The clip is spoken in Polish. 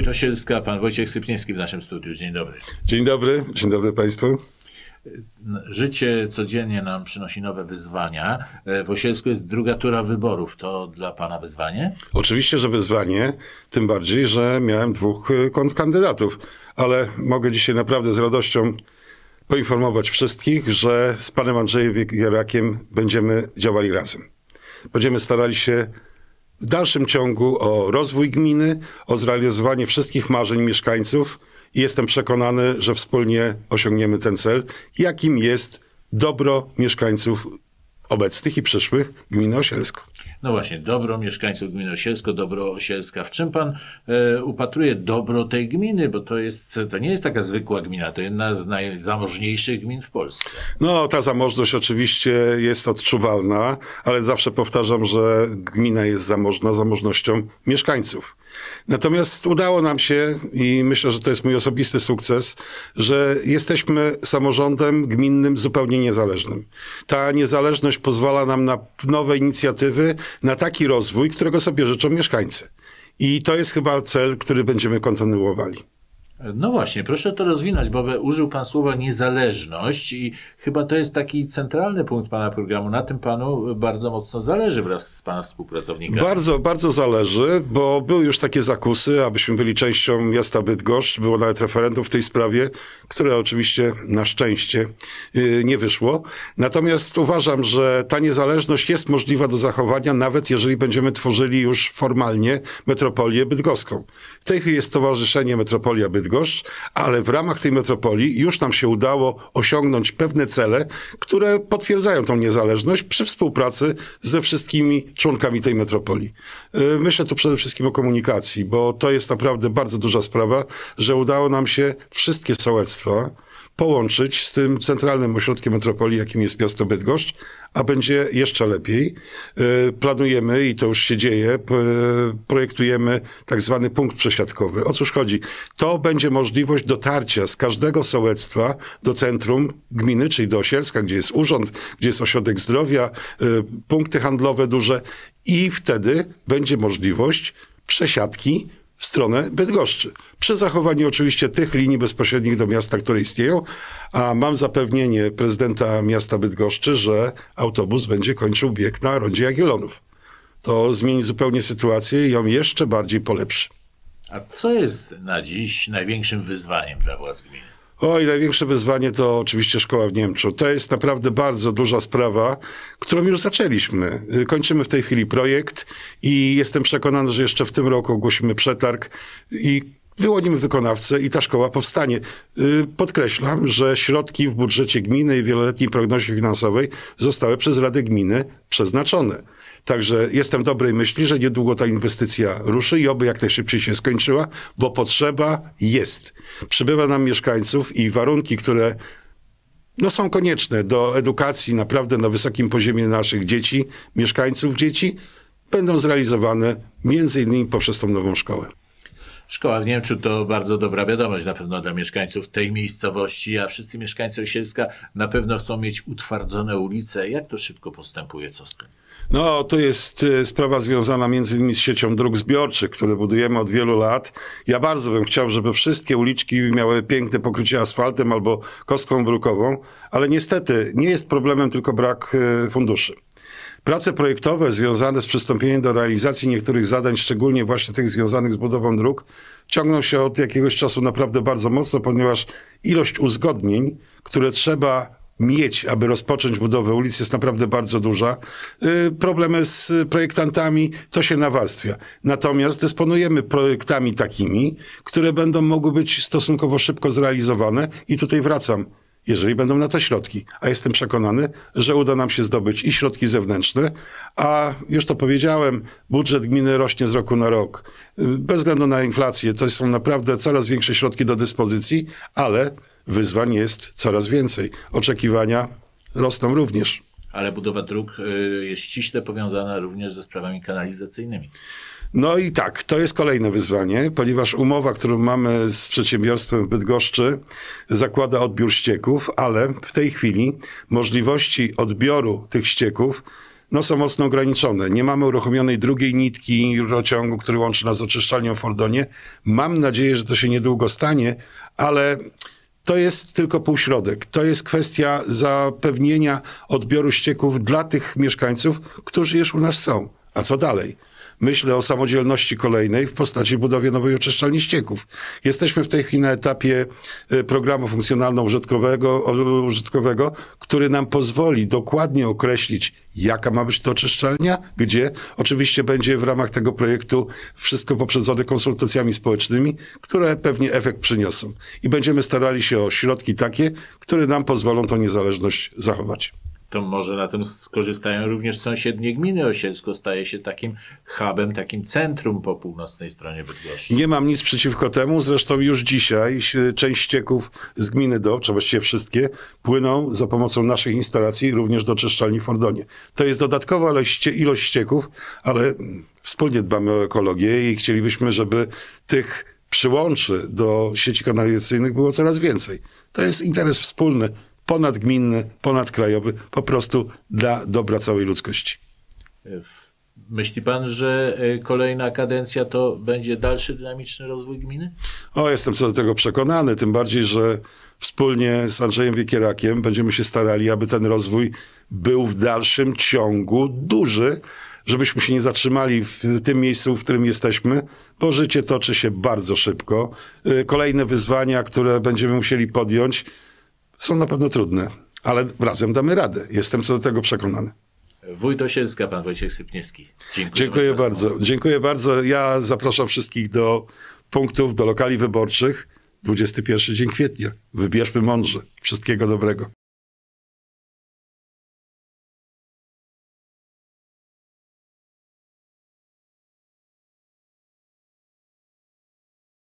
Wójt Osielska, pan Wojciech Sypniński w naszym studiu. Dzień dobry. Dzień dobry, dzień dobry Państwu. Życie codziennie nam przynosi nowe wyzwania. E, w Osielsku jest druga tura wyborów. To dla Pana wyzwanie? Oczywiście, że wyzwanie. Tym bardziej, że miałem dwóch e, kontrkandydatów. Ale mogę dzisiaj naprawdę z radością poinformować wszystkich, że z panem Andrzejem Jarakiem będziemy działali razem. Będziemy starali się w dalszym ciągu o rozwój gminy, o zrealizowanie wszystkich marzeń mieszkańców i jestem przekonany, że wspólnie osiągniemy ten cel, jakim jest dobro mieszkańców obecnych i przyszłych gminy Osielsko. No właśnie, dobro mieszkańców gminy Osielsko, dobro Osielska. W czym pan e, upatruje dobro tej gminy? Bo to, jest, to nie jest taka zwykła gmina, to jedna z najzamożniejszych gmin w Polsce. No, ta zamożność oczywiście jest odczuwalna, ale zawsze powtarzam, że gmina jest zamożna zamożnością mieszkańców. Natomiast udało nam się, i myślę, że to jest mój osobisty sukces, że jesteśmy samorządem gminnym zupełnie niezależnym. Ta niezależność pozwala nam na nowe inicjatywy, na taki rozwój, którego sobie życzą mieszkańcy. I to jest chyba cel, który będziemy kontynuowali. No właśnie, proszę to rozwinąć, bo użył Pan słowa niezależność i chyba to jest taki centralny punkt Pana programu. Na tym Panu bardzo mocno zależy wraz z Pana współpracownikami. Bardzo, bardzo zależy, bo były już takie zakusy, abyśmy byli częścią miasta Bydgoszcz. Było nawet referendum w tej sprawie, które oczywiście na szczęście y, nie wyszło. Natomiast uważam, że ta niezależność jest możliwa do zachowania, nawet jeżeli będziemy tworzyli już formalnie metropolię bydgoską. W tej chwili jest Stowarzyszenie Metropolia Bydgoszcz. Bydgoszcz, ale w ramach tej metropolii już nam się udało osiągnąć pewne cele, które potwierdzają tą niezależność przy współpracy ze wszystkimi członkami tej metropolii. Y, myślę tu przede wszystkim o komunikacji, bo to jest naprawdę bardzo duża sprawa, że udało nam się wszystkie sołectwa, połączyć z tym centralnym ośrodkiem metropolii, jakim jest miasto Bydgoszcz, a będzie jeszcze lepiej. E, planujemy, i to już się dzieje, e, projektujemy tak zwany punkt przesiadkowy. O cóż chodzi? To będzie możliwość dotarcia z każdego sołectwa do centrum gminy, czyli do Osielska, gdzie jest urząd, gdzie jest ośrodek zdrowia, e, punkty handlowe duże i wtedy będzie możliwość przesiadki w stronę Bydgoszczy. Przy zachowaniu oczywiście tych linii bezpośrednich do miasta, które istnieją, a mam zapewnienie prezydenta miasta Bydgoszczy, że autobus będzie kończył bieg na rondzie Jagiellonów. To zmieni zupełnie sytuację i ją jeszcze bardziej polepszy. A co jest na dziś największym wyzwaniem dla władz gminy? Oj, największe wyzwanie to oczywiście szkoła w Niemczech. To jest naprawdę bardzo duża sprawa, którą już zaczęliśmy. Y, kończymy w tej chwili projekt i jestem przekonany, że jeszcze w tym roku ogłosimy przetarg i wyłonimy wykonawcę i ta szkoła powstanie. Y, podkreślam, że środki w budżecie gminy i wieloletniej prognozie finansowej zostały przez Radę Gminy przeznaczone. Także jestem dobrej myśli, że niedługo ta inwestycja ruszy i oby jak najszybciej się skończyła, bo potrzeba jest. Przybywa nam mieszkańców i warunki, które no, są konieczne do edukacji naprawdę na wysokim poziomie naszych dzieci, mieszkańców dzieci, będą zrealizowane między innymi poprzez tą nową szkołę. Szkoła w Niemczu to bardzo dobra wiadomość na pewno dla mieszkańców tej miejscowości, a wszyscy mieszkańcy Osielska na pewno chcą mieć utwardzone ulice. Jak to szybko postępuje? Co z tym? No, to jest e, sprawa związana między innymi z siecią dróg zbiorczych, które budujemy od wielu lat. Ja bardzo bym chciał, żeby wszystkie uliczki miały piękne pokrycie asfaltem albo kostką brukową, ale niestety nie jest problemem tylko brak e, funduszy. Prace projektowe związane z przystąpieniem do realizacji niektórych zadań, szczególnie właśnie tych związanych z budową dróg, ciągną się od jakiegoś czasu naprawdę bardzo mocno, ponieważ ilość uzgodnień, które trzeba mieć, aby rozpocząć budowę ulic, jest naprawdę bardzo duża. Y, problemy z projektantami to się nawarstwia. Natomiast dysponujemy projektami takimi, które będą mogły być stosunkowo szybko zrealizowane, i tutaj wracam jeżeli będą na to środki. A jestem przekonany, że uda nam się zdobyć i środki zewnętrzne, a już to powiedziałem, budżet gminy rośnie z roku na rok. Bez względu na inflację, to są naprawdę coraz większe środki do dyspozycji, ale wyzwań jest coraz więcej. Oczekiwania rosną również ale budowa dróg y, jest ściśle powiązana również ze sprawami kanalizacyjnymi. No i tak, to jest kolejne wyzwanie, ponieważ umowa, którą mamy z przedsiębiorstwem w Bydgoszczy, zakłada odbiór ścieków, ale w tej chwili możliwości odbioru tych ścieków no, są mocno ograniczone. Nie mamy uruchomionej drugiej nitki rurociągu, który łączy nas z oczyszczalnią w Fordonie. Mam nadzieję, że to się niedługo stanie, ale to jest tylko półśrodek. To jest kwestia zapewnienia odbioru ścieków dla tych mieszkańców, którzy już u nas są. A co dalej? myślę o samodzielności kolejnej w postaci budowy nowej oczyszczalni ścieków. Jesteśmy w tej chwili na etapie y, programu funkcjonalno-użytkowego, użytkowego, który nam pozwoli dokładnie określić, jaka ma być to oczyszczalnia, gdzie oczywiście będzie w ramach tego projektu wszystko poprzedzone konsultacjami społecznymi, które pewnie efekt przyniosą. I będziemy starali się o środki takie, które nam pozwolą tą niezależność zachować to może na tym skorzystają również sąsiednie gminy. Osielsko staje się takim hubem, takim centrum po północnej stronie Bydgoszczy. Nie mam nic przeciwko temu, zresztą już dzisiaj część ścieków z gminy czy właściwie wszystkie, płyną za pomocą naszych instalacji również do czyszczalni w Fordonie. To jest dodatkowa ilość ścieków, ale wspólnie dbamy o ekologię i chcielibyśmy, żeby tych przyłączy do sieci kanalizacyjnych było coraz więcej. To jest interes wspólny ponadgminny, ponadkrajowy, po prostu dla dobra całej ludzkości. Myśli pan, że e, kolejna kadencja to będzie dalszy dynamiczny rozwój gminy? O, jestem co do tego przekonany, tym bardziej, że wspólnie z Andrzejem Wiekierakiem będziemy się starali, aby ten rozwój był w dalszym ciągu duży, żebyśmy się nie zatrzymali w tym miejscu, w którym jesteśmy, bo życie toczy się bardzo szybko. E, kolejne wyzwania, które będziemy musieli podjąć, są na pewno trudne, ale razem damy radę. Jestem co do tego przekonany. Wójt Osielska, pan Wojciech Sypniewski. Dziękuję, Dziękuję bardzo. bardzo. Dziękuję bardzo. Ja zapraszam wszystkich do punktów, do lokali wyborczych. 21 dzień kwietnia. Wybierzmy mądrze. Wszystkiego dobrego.